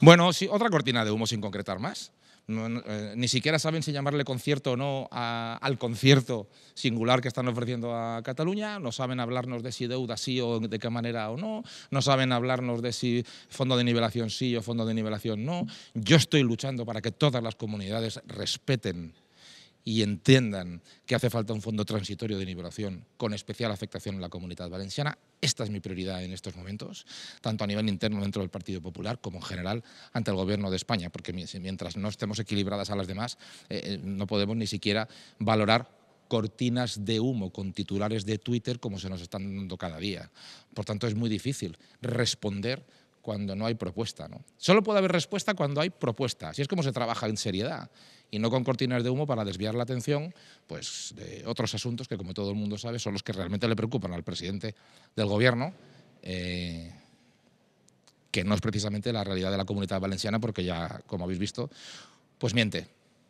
Bueno, otra cortina de humo sin concretar más. Eh, ni siquiera saben si llamarle concierto o no al concierto singular que están ofreciendo a Cataluña, no saben hablarnos de si deuda sí o de qué manera o no, no saben hablarnos de si fondo de nivelación sí o fondo de nivelación no. Yo estoy luchando para que todas las comunidades respeten y entiendan que hace falta un fondo transitorio de nivelación con especial afectación en la comunidad valenciana esta es mi prioridad en estos momentos, tanto a nivel interno dentro del Partido Popular como en general ante el Gobierno de España, porque mientras no estemos equilibradas a las demás, eh, eh, no podemos ni siquiera valorar cortinas de humo con titulares de Twitter como se nos están dando cada día. Por tanto, es muy difícil responder cuando no hay propuesta. ¿no? Solo puede haber respuesta cuando hay propuesta. Así es como se trabaja en seriedad y no con cortinas de humo para desviar la atención pues, de otros asuntos que, como todo el mundo sabe, son los que realmente le preocupan al presidente del Gobierno. Eh, que no es precisamente la realidad de la comunidad valenciana, porque ya, como habéis visto, pues miente.